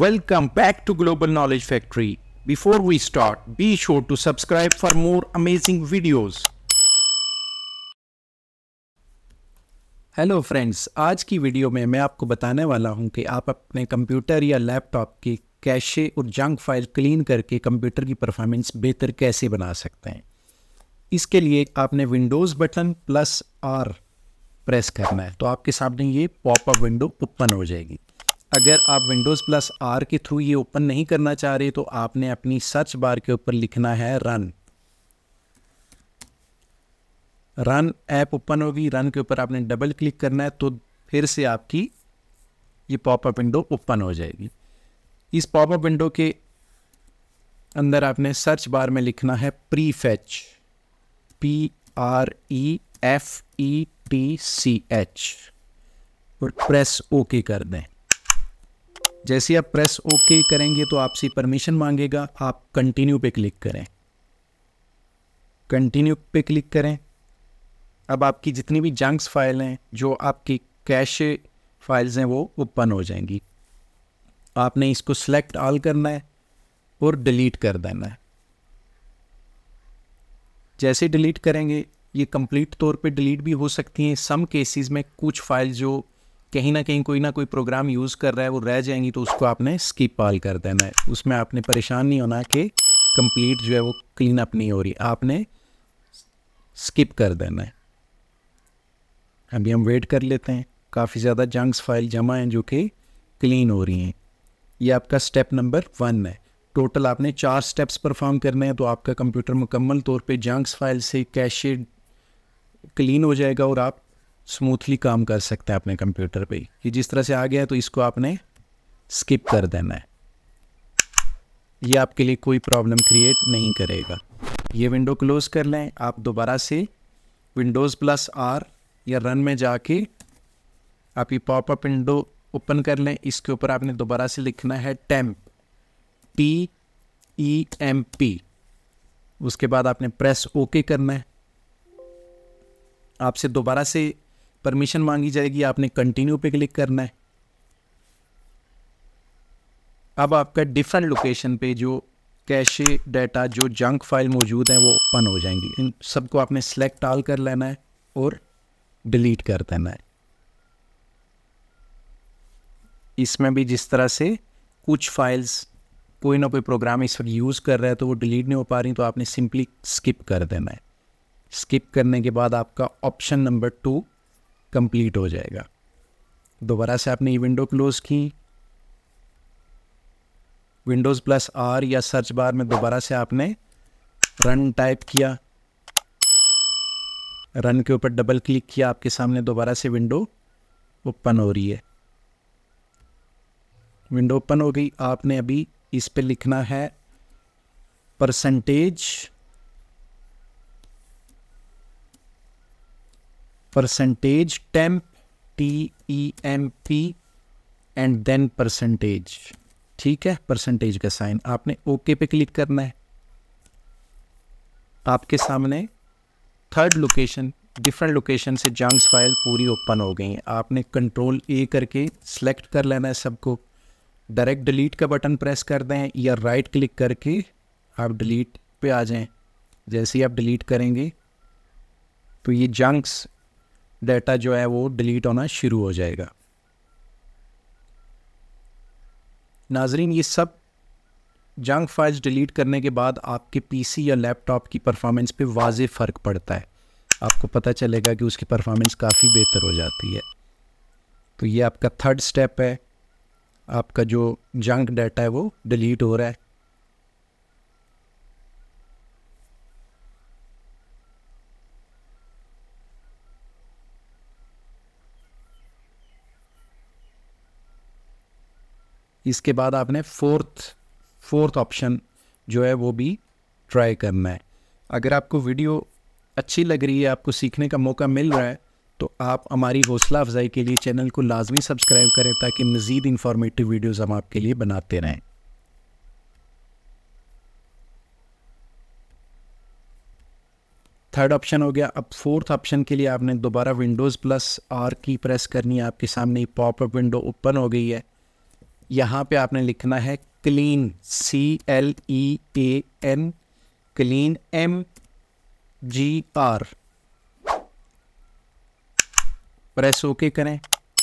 Welcome back to Global Knowledge Factory. Before we start, be sure to subscribe for more amazing videos. Hello friends आज की video में मैं आपको बताने वाला हूं कि आप अपने कंप्यूटर या लैपटॉप की कैशे और जंक फाइल क्लीन करके कंप्यूटर की परफॉर्मेंस बेहतर कैसे बना सकते हैं इसके लिए आपने Windows button plus R press करना है तो आपके सामने ये पॉपअप विंडो ओपन हो जाएगी अगर आप विंडोज़ प्लस आर के थ्रू ये ओपन नहीं करना चाह रहे तो आपने अपनी सर्च बार के ऊपर लिखना है रन रन ऐप ओपन होगी रन के ऊपर आपने डबल क्लिक करना है तो फिर से आपकी ये पॉपअप विंडो ओपन हो जाएगी इस पॉपअप विंडो के अंदर आपने सर्च बार में लिखना है prefetch P R E F E T C H और प्रेस ओके कर दें जैसे आप प्रेस ओके करेंगे तो आपसे परमिशन मांगेगा आप कंटिन्यू पे क्लिक करें कंटिन्यू पे क्लिक करें अब आपकी जितनी भी जंक्स फाइल हैं जो आपकी कैश फाइल्स हैं वो ओपन हो जाएंगी आपने इसको सेलेक्ट ऑल करना है और डिलीट कर देना है जैसे डिलीट करेंगे ये कंप्लीट तौर पे डिलीट भी हो सकती हैं सम केसेस में कुछ फाइल जो कहीं ना कहीं कोई ना कोई प्रोग्राम यूज़ कर रहा है वो रह जाएंगी तो उसको आपने स्किप ऑल कर देना है उसमें आपने परेशान नहीं होना कि कंप्लीट जो है वो क्लीन अप नहीं हो रही आपने स्किप कर देना है अभी हम वेट कर लेते हैं काफ़ी ज़्यादा जंक्स फाइल जमा हैं जो कि क्लीन हो रही हैं ये आपका स्टेप नंबर वन है टोटल आपने चार स्टेप्स परफॉर्म करने हैं तो आपका कंप्यूटर मुकम्मल तौर पे जंक्स फाइल से कैशे क्लीन हो जाएगा और आप स्मूथली काम कर सकते हैं अपने कंप्यूटर पे कि जिस तरह से आ गया है तो इसको आपने स्किप कर देना है ये आपके लिए कोई प्रॉब्लम क्रिएट नहीं करेगा ये विंडो क्लोज़ कर लें आप दोबारा से विंडोज़ प्लस आर या रन में जाके आप ये पॉपअप विंडो ओपन कर लें इसके ऊपर आपने दोबारा से लिखना है temp T E M P उसके बाद आपने प्रेस ओके करना है आपसे दोबारा से परमिशन मांगी जाएगी आपने कंटिन्यू पे क्लिक करना है अब आपका डिफरेंट लोकेशन पे जो कैशे डाटा जो जंक फाइल मौजूद हैं वो ओपन हो जाएंगी इन सबको आपने सेलेक्ट आल कर लेना है और डिलीट कर देना है इसमें भी जिस तरह से कुछ फाइल्स कोई ना कोई प्रोग्राम इस वक्त यूज़ कर रहा है तो वो डिलीट नहीं हो पा रही तो आपने सिंपली स्किप कर देना है स्किप करने के बाद आपका ऑप्शन नंबर टू कंप्लीट हो जाएगा दोबारा से आपने ये विंडो क्लोज़ की विंडोज़ प्लस आर या सर्च बार में दोबारा से आपने रन टाइप किया रन के ऊपर डबल क्लिक किया आपके सामने दोबारा से विंडो ओपन हो रही है विंडो ओपन हो गई आपने अभी इस पर लिखना है percentage percentage temp T E M P and then percentage ठीक है परसेंटेज का साइन आपने ओके okay पे क्लिक करना है आपके सामने थर्ड लोकेशन डिफरेंट लोकेशन से जंक्स फाइल पूरी ओपन हो गई आपने कंट्रोल ए करके सेलेक्ट कर लेना है सबको डायरेक्ट डिलीट का बटन प्रेस कर दें या राइट क्लिक करके आप डिलीट पे आ जाएं जैसे ही आप डिलीट करेंगे तो ये जंक्स डाटा जो है वो डिलीट होना शुरू हो जाएगा नाजरीन ये सब जंक फाइल्स डिलीट करने के बाद आपके पीसी या लैपटॉप की परफॉर्मेंस पे वाज फ़र्क पड़ता है आपको पता चलेगा कि उसकी परफॉर्मेंस काफ़ी बेहतर हो जाती है तो ये आपका थर्ड स्टेप है आपका जो जंक डाटा है वो डिलीट हो रहा है इसके बाद आपने फोर्थ फोर्थ ऑप्शन जो है वो भी ट्राई करना है अगर आपको वीडियो अच्छी लग रही है आपको सीखने का मौका मिल रहा है तो आप हमारी हौसला अफजाई के लिए चैनल को लाजमी सब्सक्राइब करें ताकि मज़ीद इन्फॉर्मेटिव वीडियोज़ हम आपके लिए बनाते रहें थर्ड ऑप्शन हो गया अब फोर्थ ऑप्शन के लिए आपने दोबारा विंडोज़ प्लस आर की प्रेस करनी है आपके सामने पॉपअप विंडो ओपन हो गई है यहाँ पे आपने लिखना है clean C L E A N clean M G R press okay करें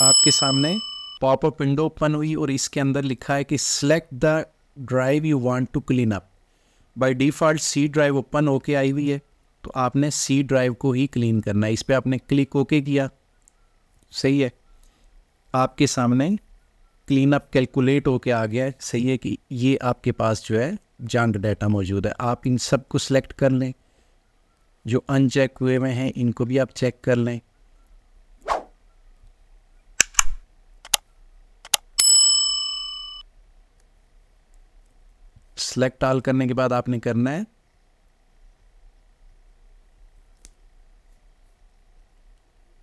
आपके सामने पॉपअप विंडो ओपन हुई और इसके अंदर लिखा है कि select the drive you want to clean up by default C drive open होके आई हुई है तो आपने सी ड्राइव को ही क्लीन करना है इस पर आपने क्लिक ओके किया सही है आपके सामने क्लीन अप कैलकुलेट होके आ गया है सही है कि ये आपके पास जो है जंग डाटा मौजूद है आप इन सब को सिलेक्ट कर लें जो अनचेक हुए हुए हैं इनको भी आप चेक कर लें सेलेक्ट ऑल करने के बाद आपने करना है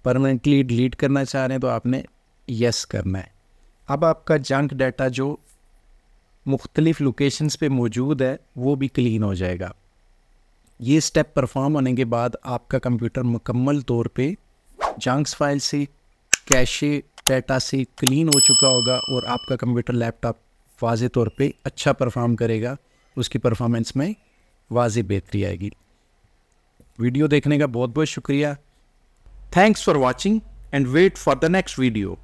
परमानेंटली डिलीट करना चाह रहे हैं तो आपने यस करना है अब आपका जंक डाटा जो मुख्तलिफ़ लोकेशंस पे मौजूद है वो भी क्लीन हो जाएगा ये स्टेप परफॉर्म होने के बाद आपका कंप्यूटर मुकम्मल तौर पे जंक्स फाइल से कैशे डाटा से क्लीन हो चुका होगा और आपका कंप्यूटर लैपटॉप वाज तौर पे अच्छा परफॉर्म करेगा उसकी परफॉर्मेंस में वाज बेहतरी आएगी वीडियो देखने का बहुत बहुत शुक्रिया thanks for watching and wait for the next video